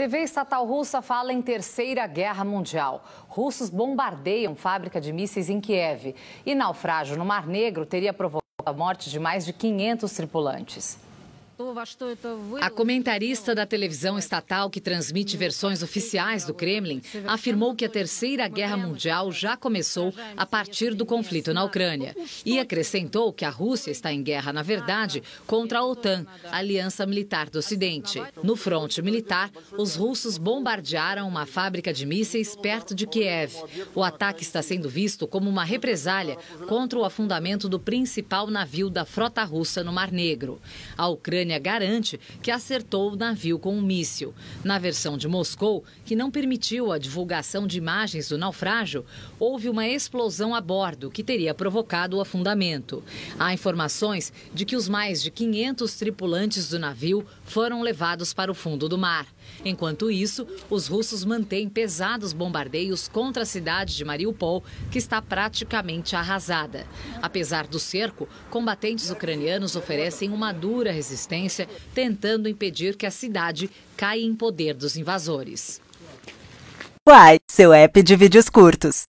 TV estatal russa fala em Terceira Guerra Mundial. Russos bombardeiam fábrica de mísseis em Kiev. E naufrágio no Mar Negro teria provocado a morte de mais de 500 tripulantes. A comentarista da televisão estatal que transmite versões oficiais do Kremlin afirmou que a Terceira Guerra Mundial né? já começou a partir do conflito na Ucrânia e é acrescentou que a Rússia está em guerra, na verdade, contra a OTAN, a Aliança Militar do assim, Ocidente. No fronte militar, os russos bombardearam uma fábrica de mísseis perto de Kiev. O ataque está sendo visto como uma represália contra o afundamento do principal navio da frota russa no Mar Negro. A Ucrânia Ucrânia garante que acertou o navio com um míssil. Na versão de Moscou, que não permitiu a divulgação de imagens do naufrágio, houve uma explosão a bordo que teria provocado o afundamento. Há informações de que os mais de 500 tripulantes do navio foram levados para o fundo do mar. Enquanto isso, os russos mantêm pesados bombardeios contra a cidade de Mariupol, que está praticamente arrasada. Apesar do cerco, combatentes ucranianos oferecem uma dura resistência, tentando impedir que a cidade caia em poder dos invasores. Uai, seu app de vídeos curtos.